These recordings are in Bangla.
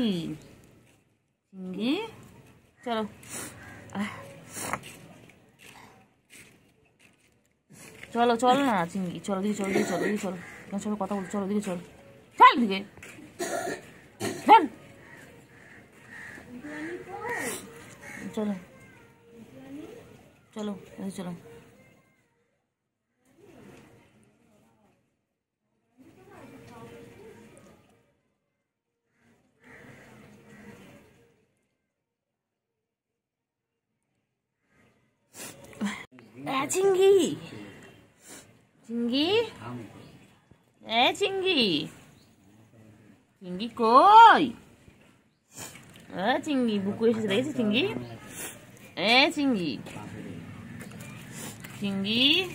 চিংড়ি চিংড়ি চলো চলো চলো না চিঙ্গি চলো দিদি চলো দিকে চলো দিদি চলো কেন চলো কথা বল চলো দিকে চলো চল দিকে চল চলো চলো চলো 진기. 진기. 네, 진기. 진기 꼬이. 아, 진기 묶고 있어도 되겠지, 진기? 에, 진기. 진기.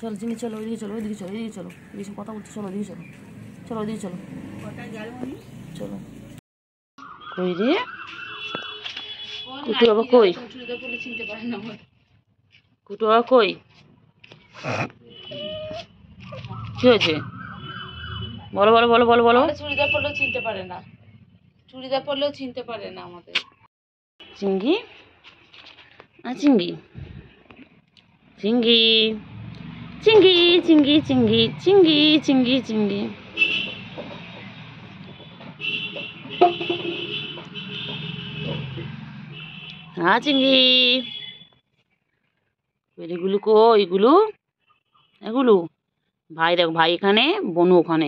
चलो चिंगी चलो इधर चलो इधर चलो इधर चलो इधर से पता चलो इधर चलो चलो इधर चलो चलो कोई रे তুই আবার কই ফুটোয়া কই কি হয়েছে বলো বলো বলো বলো বলো চুড়িদার পরলেও চিনতে পারে না চুড়িদার পরলেও চিনতে পারে না আমাদের চিংড়ি আর চিংড়ি চিংড়ি চিংড়ি চিংড়ি চিংড়ি চিংড়ি চিংড়ি চিংড়ি হ্যাঁ চিংড়ি এগুলো কো এগুলো এগুলো ভাই দেখো ভাই এখানে বনু ওখানে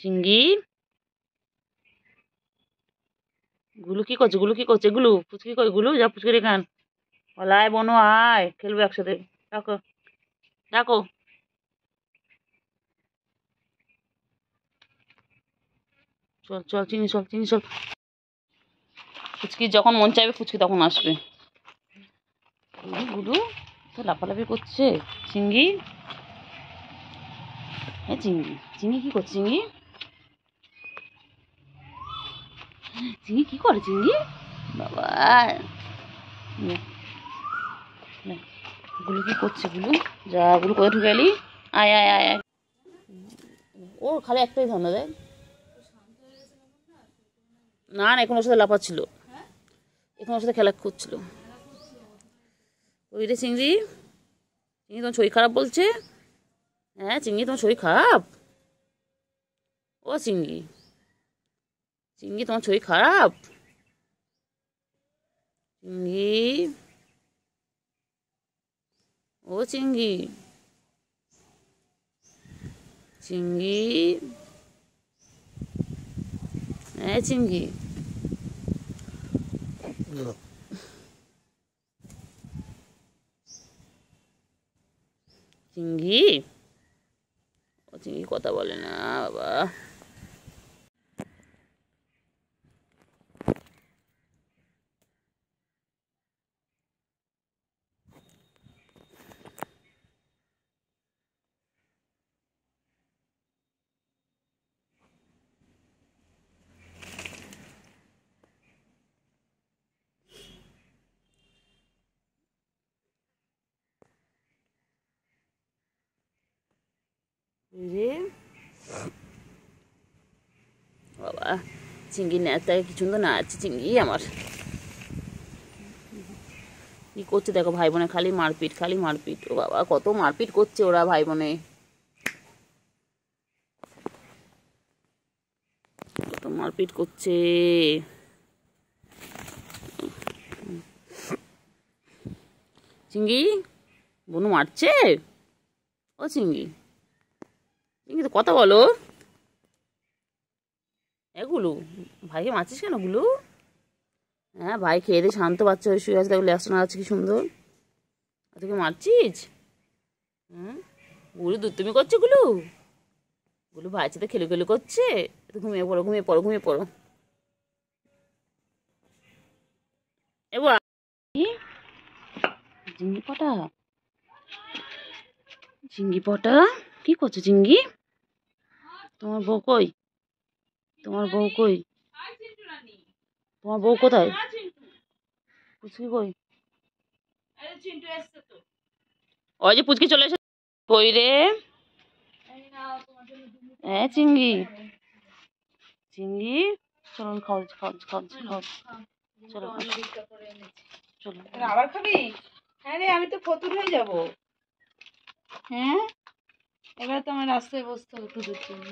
চিংড়ি গুলো কি করছে গুলো কি করছে এগুলো ফুচকি কই গুলু যা ফুচকির এখান বলায় বনো আয় খেলবো একসাথে দেখো দেখো চল চল চিনি চল চিনি চল ফুচকি যখন মন চাইবে ফুচকি তখন আসবে গুলু তো লাফালাফি করছে চিংড়ি হ্যাঁ চিংড়ি চিংড়ি কি করছে চিংড়ি চিংড়ি কি করে চিংড়ি বাবা গুলো কি করছে গুলো যা গুলো কোথায় ঢুকে এলি আয় আয় আয় আয় ওর খালি একটাই ধান্দা দেয় না না এখন ওর সাথে লাফাচ্ছিল তোমার সাথে খেলা করছিল ওই রে চিংড়ি চিংড়ি তোমার শরীর খারাপ বলছে হ্যাঁ চিংড়ি তোমার শরীর খারাপ ও চিংড়ি চিংড়ি তোমার শরীর খারাপ চিংড়ি ও চিংড়ি চিংড়ি হ্যাঁ চিংড়ি চিংড়ি ও চিংড়ি কথা বলে না বাবা রে বাবা চিংড়ি নেতাকে কি সুন্দর না আছে চিংড়ি আমার কি করছে দেখো ভাই বোনে খালি মারপিট খালি মারপিট ও বাবা কত মারপিট করছে ওরা ভাই বোনে কত মারপিট করছে চিংড়ি বনু মারছে ও চিংড়ি কিন্তু কথা বলো এগুলো ভাইকে মারছিস কেন গুলো হ্যাঁ ভাই খেয়ে দিয়ে শান্ত বাচ্চা হয়ে শুয়ে আছে তাগুলো একসঙ্গে আছে কি সুন্দর তোকে মারছিস হুম গুলো দুধ তুমি করছো গুলো গুলো ভাই তো খেলে খেলে করছে ঘুমিয়ে পড়ো ঘুমিয়ে পড়ো ঘুমিয়ে পড়ো এবার ঝিঙ্গি পটা ঝিঙ্গি পটা কি করছো চিঙ্গি তোমার বউ কই তোমার বউ কই তোমার বউ কোথায় পুচকি কই ওই যে পুচকি চলে এসে কই রে হ্যাঁ চিঙ্গি চিঙ্গি চলুন খাওয়া খাওয়া খাওয়া খাও চলো চলো আবার খাবি হ্যাঁ রে আমি তো ফতুর হয়ে যাব হ্যাঁ এবার তো আমার রাস্তায় বসতে হবে তোদের জন্য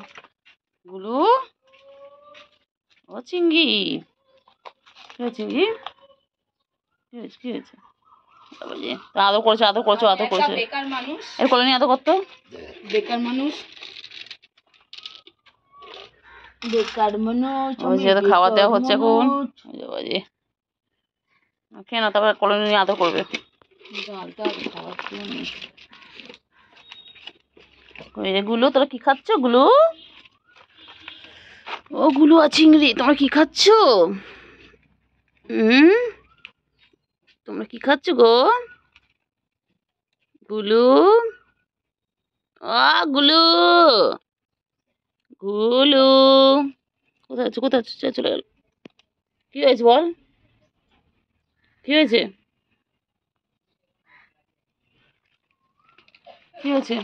গুলো ও চিংড়ি কি আদর এর নিয়ে করতো বেকার মানুষ বেকার মানুষ খাওয়া হচ্ছে এখন কেন তারপরে কলোনি নিয়ে আদর করবে গুলো তোরা কি খাচ্ছ গুলো ও গুলো চিংড়ি তোমরা কি খাচ্ছ হুম তোমরা কি খাচ্ছ গো গুলু আ গুলু গুলু কোথায় আছো কোথায় আছো চলে গেল কি হয়েছে বল কি হয়েছে কি হয়েছে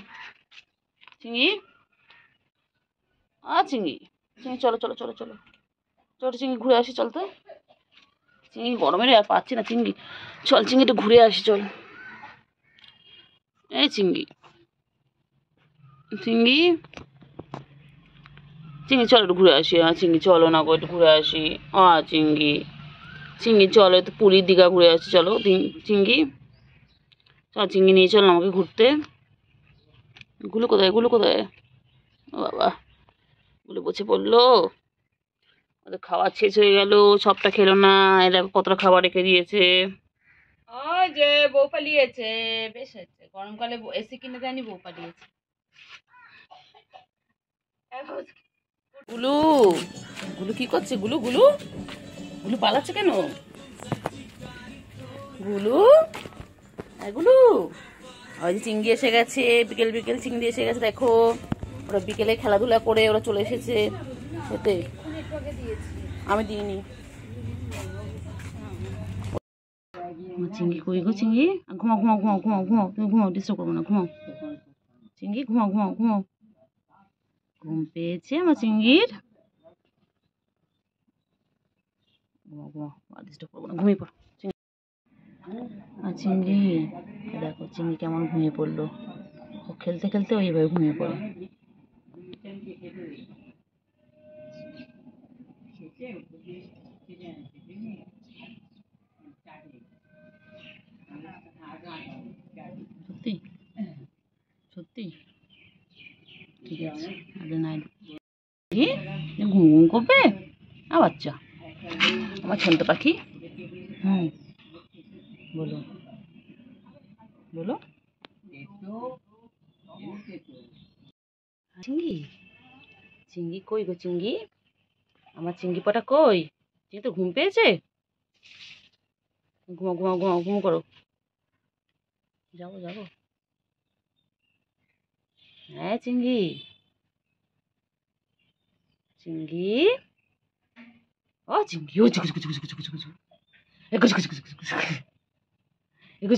চিংড়ি আ চিংড়ি চিংড়ি চলো চলো চলো চলো চলো চিংড়ি ঘুরে আসি চল তো চিংড়ি গরমে আর পাচ্ছি না চিংড়ি চল চিংড়িটা ঘুরে আসি চল এই চিংড়ি চিংড়ি চিংড়ি চলো একটু ঘুরে আসি আ চিংড়ি চলো না গো একটু ঘুরে আসি আ চিংড়ি চিংড়ি চলো একটু পুরীর দীঘা ঘুরে আসি চলো চিংড়ি চল চিংড়ি নিয়ে চল আমাকে ঘুরতে গুলো কোথায় গুলো কোথায় বাবা গুলো বসে পড়লো ওদের খাওয়ার শেষ হয়ে গেল সবটা খেলো না এরা কতটা খাবার রেখে দিয়েছে যে বেশ গরমকালে কিনে গুলু গুলু করছে গুলু গুলু গুলু পালাচ্ছে কেন গুলু গুলু ওই যে চিংড়ি এসে গেছে বিকেল বিকেল চিংড়ি এসে গেছে দেখো ওরা বিকেলে খেলাধুলা করে ওরা চলে এসেছে এতে আমি দিইনি চিংড়ি কই গো চিংড়ি ঘুমা ঘুমাও ঘুমা ঘুমাও ঘুমাও তুমি ঘুমাও ডিস্টার্ব করবো না ঘুমাও চিংড়ি ঘুমাও ঘুমাও ঘুমাও ঘুম পেয়েছে আমার চিংড়ির ঘুমাও ঘুমাও ডিস্টার্ব করবো না ঘুমিয়ে পড়ো আর চিংড়ি দেখো চিংড়ি কেমন ঘুমিয়ে পড়লো ও খেলতে খেলতে ওইভাবে ঘুমিয়ে পড়ে সত্যি সত্যি ঠিক আছে ঘুম ঘুম করবে আবার চা আমার ছন্দ পাখি হুম বলো বলো চিংড়ি চিংড়ি কই গো চিংড়ি আমার চিংড়ি পটা কই চিংড়ি তো ঘুম পেয়েছে ঘুমো ঘুমো ঘুমো ঘুম করো যাবো যাবো হ্যাঁ চিংড়ি চিংড়ি 어 지금 이어지고 지고 지고 지고 지고 지고 지고 지고 지고 지고 지고 চিংড়ি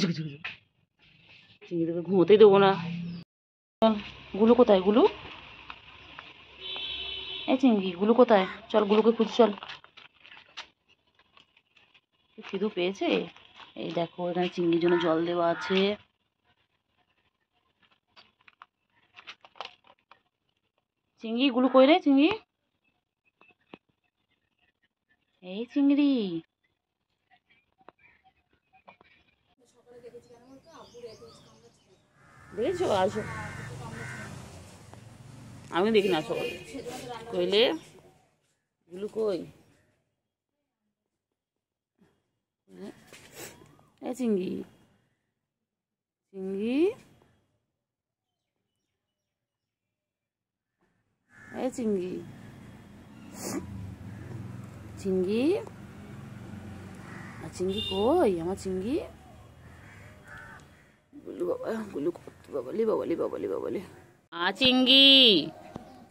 তোকে ঘুমোতেই দেবো না গুলো কোথায় গুলু এই চিংড়ি গুলু কোথায় চল গুলুকে খুঁজি চল খিদু পেয়েছে এই দেখো এখানে চিংড়ির জন্য জল দেওয়া আছে চিংড়ি গুলো কই রে চিংড়ি এই চিংড়ি দেখেছো আসো আমি দেখি না সকাল কইলে গুলো কই এ চিংড়ি চিংড়ি এ চিংড়ি চিংড়ি আর চিংড়ি কই আমার চিংড়ি গুলু বাবা গুলু বাবালি বাবালি বাবালি বাবালি আ চিঙ্গি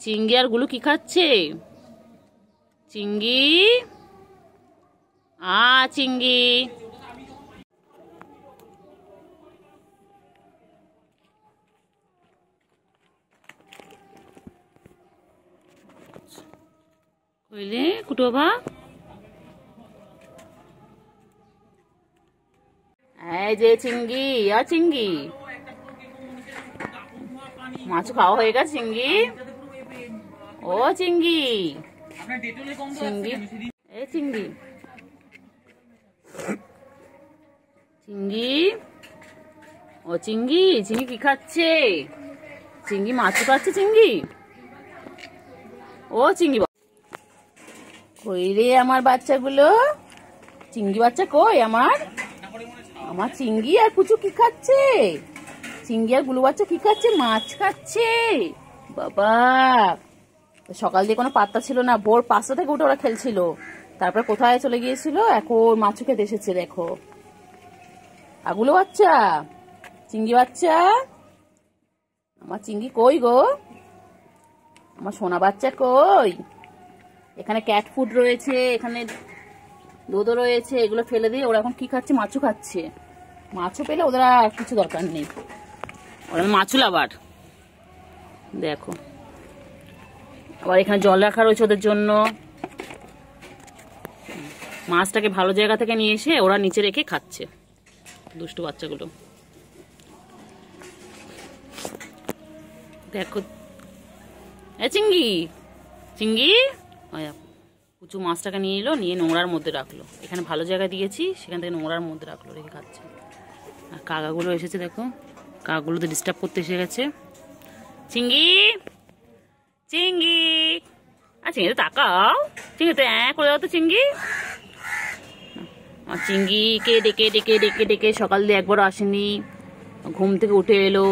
চিঙ্গি আর গুলু কি খাচ্ছে চিঙ্গি আ চিঙ্গি কইলে কুটোবা এই যে চিংগি আর চিংগি মাছ খাওয়া হয়ে গেছে চিংগি ও চিংগি চিংগি এ ও চিংগি চিংগি কি খাচ্ছে চিংগি মাছ খাচ্ছে চিংগি ও চিংগি কই রে আমার বাচ্চাগুলো চিংগি বাচ্চা কই আমার আমার চিংড়ি আর কুচু কি খাচ্ছে চিংড়ি আর গুলো বাচ্চা কি খাচ্ছে মাছ খাচ্ছে বাবা সকাল দিয়ে কোনো পাত্তা ছিল না ভোর পাঁচটা থেকে উঠে ওরা খেলছিল তারপরে কোথায় চলে গিয়েছিল এখন মাছ খেতে এসেছে দেখো আগুলো বাচ্চা চিংড়ি বাচ্চা আমার চিংড়ি কই গো আমার সোনা বাচ্চা কই এখানে ক্যাট ফুড রয়েছে এখানে দুধও রয়েছে এগুলো ফেলে দিয়ে ওরা এখন কী খাচ্ছে মাছও খাচ্ছে মাছও পেলে ওদের আর কিছু দরকার নেই ওরা মাছুল আবার দেখো আবার এখানে জল রাখা রয়েছে ওদের জন্য মাছটাকে ভালো জায়গা থেকে নিয়ে এসে ওরা নিচে রেখে খাচ্ছে দুষ্টু বাচ্চাগুলো দেখো চিঙ্গি চিঙ্গি কুচু মাছটাকে নিয়ে এলো নিয়ে নোংরার মধ্যে রাখলো এখানে ভালো জায়গা দিয়েছি সেখান থেকে নোংরার মধ্যে রাখলো রেখে খাচ্ছে আর কাকাগুলো এসেছে দেখো কাকাগুলো তো ডিস্টার্ব করতে এসে গেছে চিঙ্গি চিঙ্গি আর চিঙ্গি তো তাকাও চিঙ্গি তো অ্যাঁ করে দাও তো চিঙ্গি আর চিঙ্গিকে ডেকে ডেকে ডেকে ডেকে সকাল দিয়ে একবার আসেনি ঘুম থেকে উঠে এলো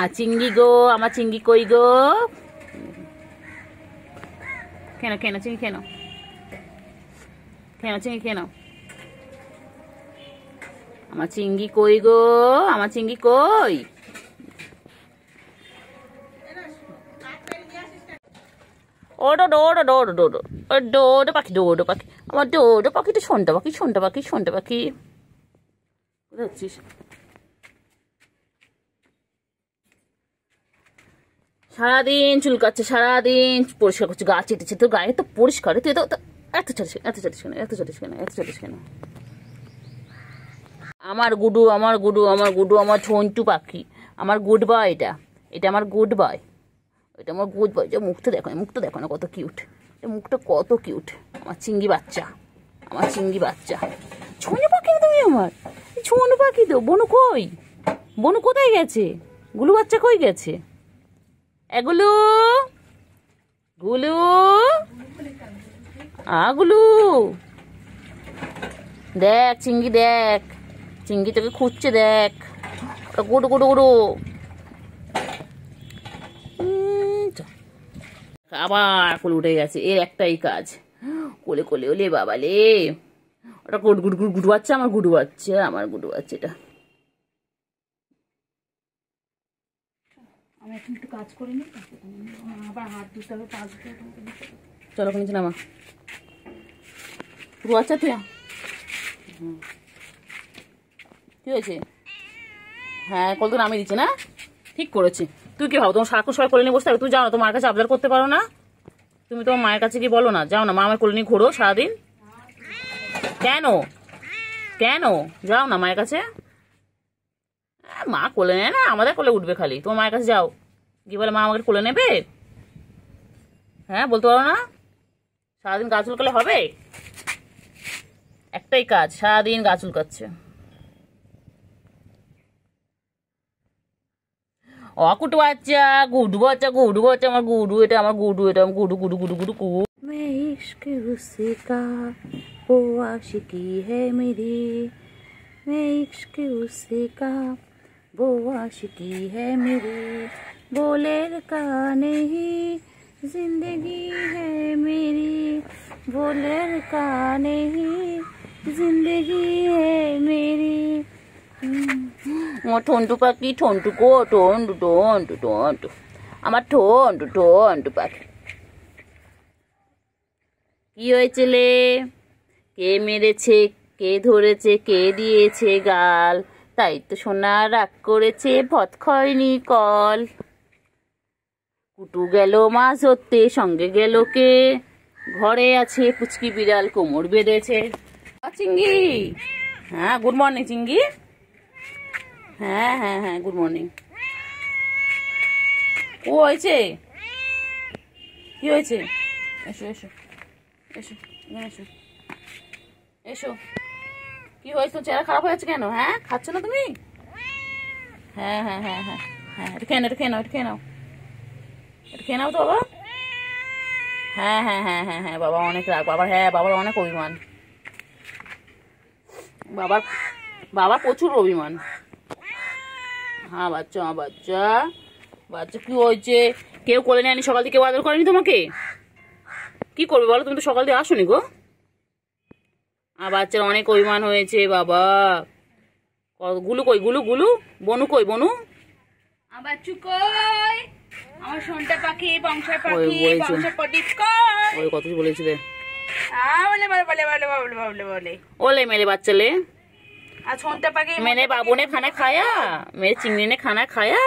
আর চিংড়ি গো আমার চিঙ্গি কই গো কেন কেন চিংড়ি কেন কেন চিঙ্গি কেন আমার চিঙ্গি কই গো আমার চিঙ্গি কই ও ডো ওডো ডোডো ডো ডোডো ওই ডোডো পাখি ডো ডো পাখি আমার ডো ডোডো পাখিটা সন্টা পাখি সন্টা পাখি সন্টা পাখি কোথায় হচ্ছিস সারাদিন চুলকাচ্ছে সারাদিন পরিষ্কার করছে গা চেটেছে তো গায়ে তো পরিষ্কার তুই তো এত চাটিস এত চাটিস কেন এত চাটিস কেন এত চাটিস কেন আমার গুডু আমার গুডু আমার গুডু আমার ছন্টু পাখি আমার গুড বয় এটা এটা আমার গুড বয় এটা আমার গুড বয় যে মুখটা দেখো মুখটা দেখো না কত কিউট মুখটা কত কিউট আমার চিঙ্গি বাচ্চা আমার চিঙ্গি বাচ্চা ছনু পাখি তুমি আমার ছনু পাখি তো বনু কই বনু কোথায় গেছে গুলু বাচ্চা কই গেছে এগুলো গুলু আগুলু দেখ চিঙ্গি দেখ চিঙ্গি তোকে খুঁজছে দেখ গুড়ু গুড়ু গুড়ু আবার কোলে উঠে গেছে এর একটাই কাজ কোলে কোলে ওলে বাবা লে ওটা গুড় গুড় গুড় গুড়ু বাচ্চা আমার গুড়ু বাচ্চা আমার গুড়ু বাচ্চা এটা আমি এখন একটু কাজ করে নিই আবার হাত ধুতে হবে পা ধুতে হবে চলো রু আচ্ছা তুই কি হয়েছে হ্যাঁ কল তো নামিয়ে দিচ্ছে না ঠিক করেছি তুই কি ভাবো তোমার সারাক্ষণ সবাই কোলে নিয়ে বসতে হবে তুই যাও তোমার কাছে আবদার করতে পারো না তুমি তোমার মায়ের কাছে কি বলো না যাও না মা আমার কোলে নিয়ে ঘোরো সারাদিন কেন কেন যাও না মায়ের কাছে মা কোলে নেয় না আমাদের কোলে উঠবে খালি তোমার মায়ের কাছে যাও গিয়ে বলে মা আমাকে কোলে নেবে হ্যাঁ বলতে পারো না সারাদিন গাছ উলকালে হবে একটাই কাজ সারাদিন গা চুলকাচ্ছে অকুট বাচ্চা গুডু বাচ্চা গুডু বাচ্চা আমার গুডু এটা আমার গুডু এটা আমার গুডু গুডু গুডু গুডু কু मैं इश्क उसका वो आशिकी है मेरी मैं इश्क उसका वो आशिकी है मेरी बोले का नहीं जिंदगी है मेरी बोले का नहीं जिंदगी है मेरी ও ঠন্টু পাখি ঠন্টু গো ঠন্টু ঠন্টু ঠন্টু আমার ঠন্টু ঠন্টু পাখি কি হয়েছিলে কে মেরেছে কে ধরেছে কে দিয়েছে গাল তাই তো সোনা রাগ করেছে ভত খয়নি কল কুটু গেল মাছ ধরতে সঙ্গে গেল কে ঘরে আছে পুচকি বিড়াল কোমর বেঁধেছে চিঙ্গি হ্যাঁ গুড মর্নিং চিঙ্গি হ্যাঁ হ্যাঁ হ্যাঁ গুড মর্নিং ও হয়েছে কি হয়েছে এসো এসো এসো এসো এসো কি হয়েছে চেহারা খারাপ হয়েছে কেন হ্যাঁ খাচ্ছ না তুমি হ্যাঁ হ্যাঁ হ্যাঁ হ্যাঁ হ্যাঁ এটা খেয়ে নাও এটা খেয়ে নাও এটা খেয়ে নাও এটা খেয়ে নাও তো বাবা হ্যাঁ হ্যাঁ হ্যাঁ হ্যাঁ হ্যাঁ বাবা অনেক রাগ বাবার হ্যাঁ বাবার অনেক অভিমান বাবার বাবা প্রচুর অভিমান হ্যাঁ বাচ্চা হ্যাঁ বাচ্চা বাচ্চা কি হয়েছে কেউ কোলে নেয়নি সকাল থেকে কেউ আদর করেনি তোমাকে কি করবে বলো তুমি তো সকাল থেকে আসোনি গো আর বাচ্চার অনেক অভিমান হয়েছে বাবা গুলু কই গুলু গুলু বনু কই বনু আবার কই আমার পাখি বলে বলে বলে বলে বলে ওলে মেলে বাচ্চা লে আর পাখি মেনে খানা খায়া মেয়ে চিংড়ি খায়া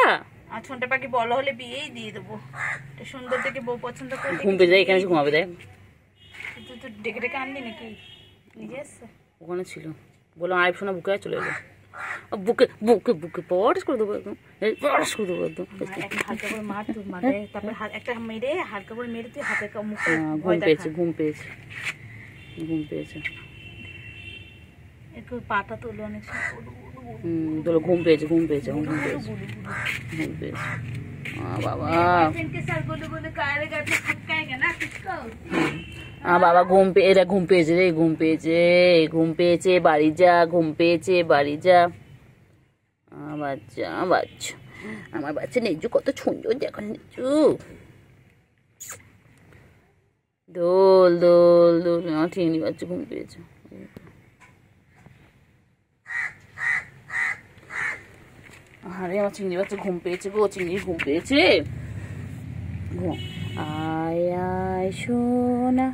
আর পাখি বলো হলে বিয়েই দিয়ে দেবো পছন্দ করে যায় এখানে ঘুমাবে দেয় তুই তো ডেকে ডেকে আনলি নাকি ওখানে ছিল বললাম আইফ সোনা বুকে চলে এলো বুকে বুকে বুকে পরশ করে দেবো একদম পরশ করে দেবো একদম মার হ্যাঁ। একটা মেরে মেরে তুই হ্যাঁ, পেয়েছে ঘুম পেয়েছে ঘুম পেয়েছে একটু পাটা অনেক ঘুম পেয়েছে ঘুম পেয়েছে ঘুম পেয়েছে ঘুম পেয়েছে বাবা আমার বাবা ঘুম পেয়ে এটা ঘুম পেয়েছে রে ঘুম পেয়েছে ঘুম পেয়েছে বাড়ি যা ঘুম পেয়েছে বাড়ি যা বাচ্চা বাচ্চা আমার বাচ্চা নেজু কত সুন্দর দেখো নেজু দোল দোল দোল আমার ঠিক নেই বাচ্চা ঘুম পেয়েছে আরে আমার চিংড়ি বাচ্চা ঘুম পেয়েছে গো চিংড়ি ঘুম পেয়েছে ঘুম আয় আয় সোনা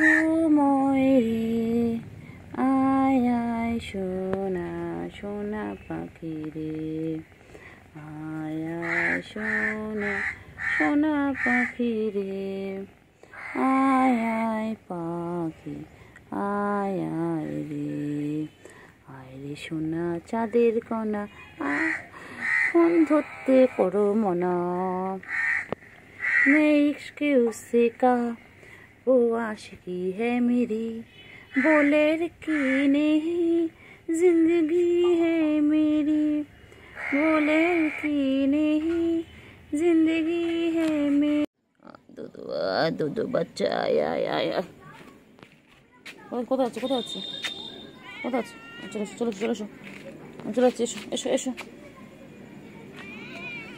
ঘুমোয় রে আয় আয় সোনা সোনা পাখি রে আয় আয় সোনা সোনা পাখি রে আয় আয় পাখি আয় আয় রে আয় রে সোনা চাঁদের কণা ফোন ধরতে করো মনা मैं इश्क उससे का वो आशिकी है मेरी बोले रखी नहीं जिंदगी है मेरी बोले रखी नहीं जिंदगी है मेरी দুদু দুদু বাচ্চা আয় আয় আয় আয় কোথায় আছে কোথায় আছে কোথায় আছে চলে এসো চলে এসো চলো এসো চলে এসো এসো এসো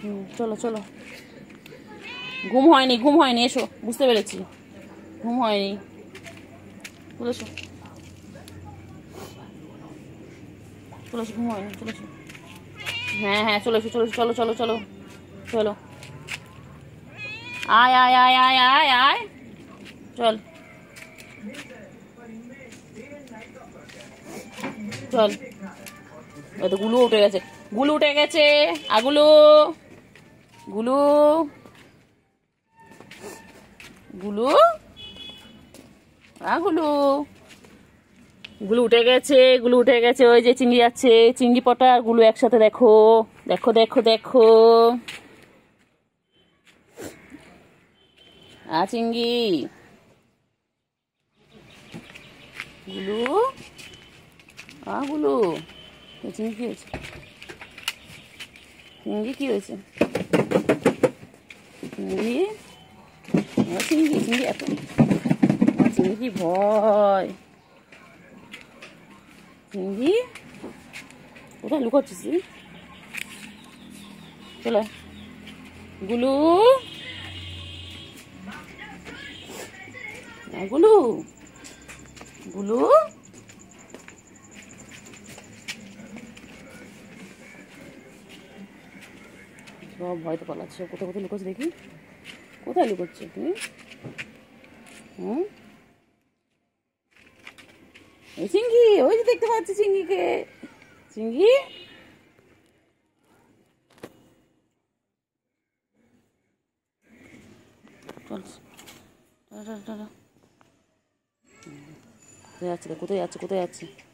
হুম চলো চলো ঘুম হয়নি ঘুম হয়নি এসো বুঝতে পেরেছি ঘুম হয়নি চলেছো ঘুম হয়নি হ্যাঁ হ্যাঁ চলো চলো চলো চলো আয় আয় আয় আয় আয় আয় চল চল তো গুলু উঠে গেছে গুলু উঠে গেছে আগুলু গুলু গুলু হ্যাঁ, গুলু গুলু উঠে গেছে গুলু উঠে গেছে ওই যে চিংড়ি আছে চিংড়ি পটা আর গুলু একসাথে দেখো দেখো দেখো দেখো আ হ্যাঁ, চিংড়ি গুলু আ হ্যাঁ, গুলু চিংড়ি কি হয়েছে চিংড়ি কি হয়েছে চিংড়ি চিংড়ি এত চিংড়ি ভয় চিংড়ি কোথায় লুকাচ্ছিস চলো গুলু হ্যাঁ, গুলু গুলু ভয় তো পালাচ্ছে কোথায় কোথায় লুকোচ্ছে দেখি কোথায় লুকোচ্ছে তুমি 응신기어디서데리고왔지신기그신기따라라라고도야치고도야치고도야치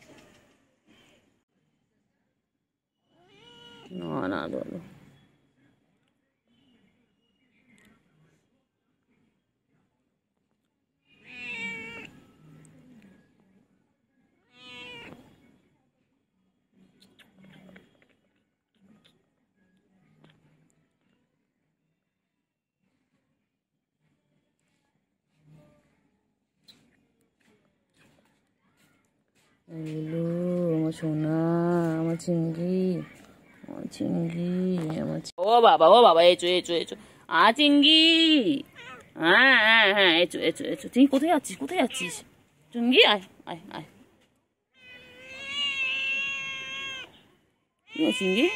সোনা আমার চিংড়ি আমার চিংড়ি আমার ও বাবা ও বাবা এচো এচো চো আ চিংড়ি হ্যাঁ হ্যাঁ হ্যাঁ এচো এচো এচো তুই কোথায় আছিস কোথায় আছিস চুঙ্গি আয় আয় আয় চিংড়ি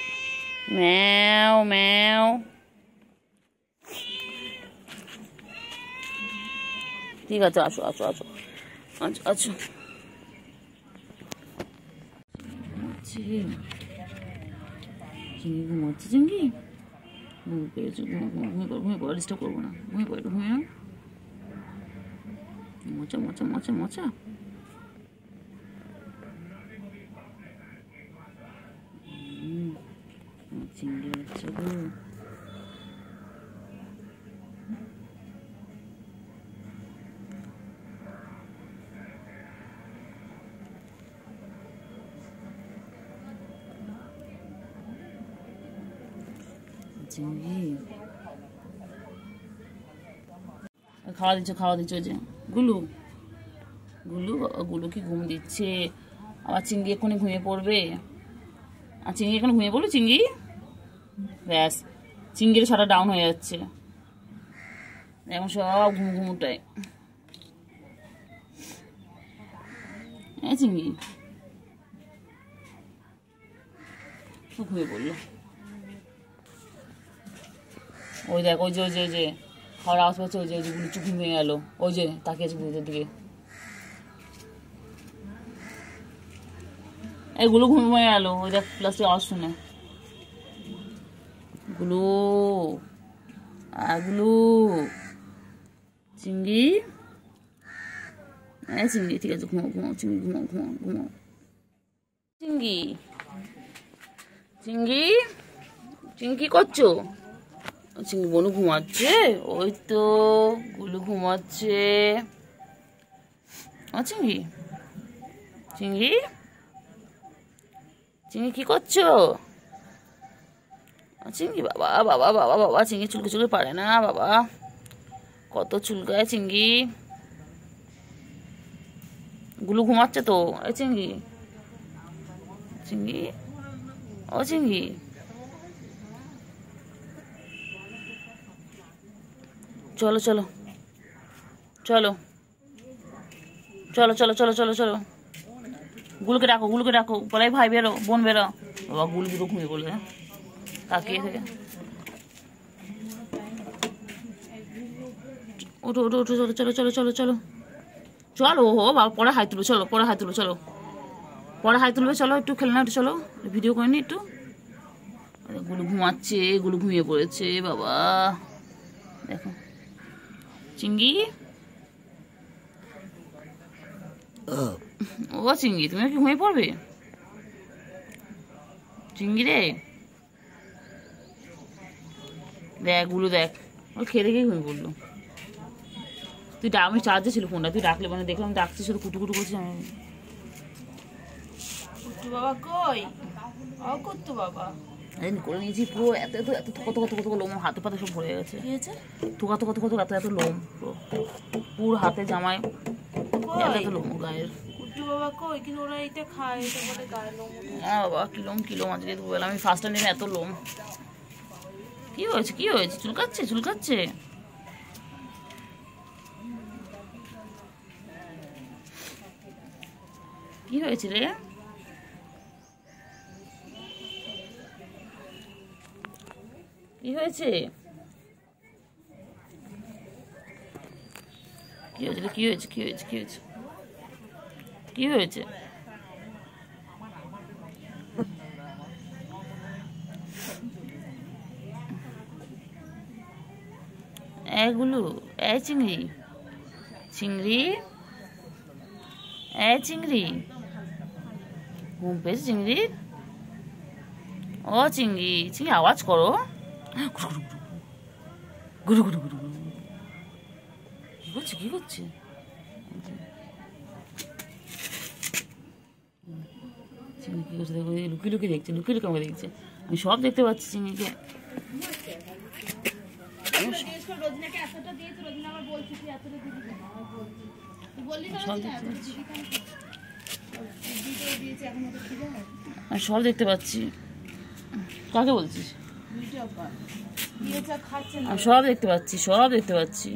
ম্যাও ম্যাও ঠিক আছে আসো আসো আসো আচ্ছা আচ্ছা 지금 지금 이거 뭐 찢은 게? 뭐 빼주고 뭐뭐뭐 뭐야 리스 거구나 뭐야 뭐야 뭐야 뭐죠 뭐죠 뭐죠 뭐죠 음 징겨주고 জি খাওয়া দিচ্ছ খাওয়া দিচ্ছ যে গুলু গুলু গুলু কি ঘুম দিচ্ছে আবার চিঙ্গি এক্ষুনি ঘুমিয়ে পড়বে আর চিংড়ি এখন ঘুমিয়ে পড়লো চিঙ্গি ব্যাস চিঙ্গির সারা ডাউন হয়ে যাচ্ছে এখন সব ঘুম ঘুম উঠায় হ্যাঁ, চিংড়ি ঘুমিয়ে পড়লো ওই দেখ ওই যে ওই যে ওই যে হওয়ার আশপাশে ওই যে ওই যে চুপি ভেঙে গেল ওই যে তাকিয়ে আছে ভূতের দিকে এই গুলো ঘুমিয়ে গেল ওই দেখ প্লাস্টিক আওয়াজ শুনে গুলো আগলু চিংড়ি হ্যাঁ চিংড়ি ঠিক আছে ঘুমাও ঘুমাও চিংড়ি ঘুমাও ঘুমাও ঘুমাও চিংড়ি চিংড়ি চিংড়ি করছো চিংড়ি বনু ঘুমাচ্ছে ওই তো গুলু ঘুমাচ্ছে ও চিংড়ি চিংড়ি চিংড়ি কি করছো চিংড়ি বাবা বাবা বাবা বাবা চিংড়ি চুলকে চুলকে পারে না বাবা কত চুলকায় চিংড়ি গুলু ঘুমাচ্ছে তো এই চিংড়ি চিংড়ি ও চিংড়ি চলো চলো চলো চলো চলো চলো চলো চলো গুলকে ডাকো গুলকে ডাকো বলাই ভাই বেরো বোন বেরো বাবা গুল গুলো ঘুমিয়ে পড়লে হ্যাঁ? তাকিয়ে থেকে ওঠো ওঠো চলো চলো চলো চলো চলো চলো ও বাবা পরে হাই তুলবে চলো পরে হাই তুলবে চলো পরে হাই তুলবে চলো একটু খেলে না একটু চলো ভিডিও করে নি একটু গুলো ঘুমাচ্ছে গুলো ঘুমিয়ে পড়েছে বাবা চিঙ্গি ও চিঙ্গি তুমি কি ঘুমিয়ে পড়বে চিঙ্গি রে দেখ গুলো দেখ ও খেয়ে দেখেই ঘুমিয়ে পড়লো তুই আমি চার্জে ছিল ফোনটা তুই ডাকলে মানে দেখলাম ডাকতে শুধু কুটু কুটু করছি আমি বাবা কই অকুত্তু বাবা করে নিয়েছি পুরো এত এত লোম হাতে পাতে সব ভরে গেছে এত এত লোম পুরো পুরো হাতে জামায় লোম গায়ের বাবা কি লোম কি লোম আমি ফার্স্ট টাইম এত লোম কি হয়েছে কি হয়েছে চুলকাচ্ছে চুলকাচ্ছে কি হয়েছে রে কি হয়েছে কি হয়েছিল কি হয়েছে কি হয়েছে কি হয়েছে কি হয়েছে এগুলো এ চিংড়ি চিংড়ি এ চিংড়ি ঘুম পেয়েছে চিংড়ি ও চিংড়ি চিংড়ি আওয়াজ করো গুরু গুরু গুরু গুরু কী দেখছে দেখছে আমি সব দেখতে পাচ্ছি চিনিকে সব দেখতে পাচ্ছি কাকে বলছিস সব দেখতে পাচ্ছি সব দেখতে পাচ্ছি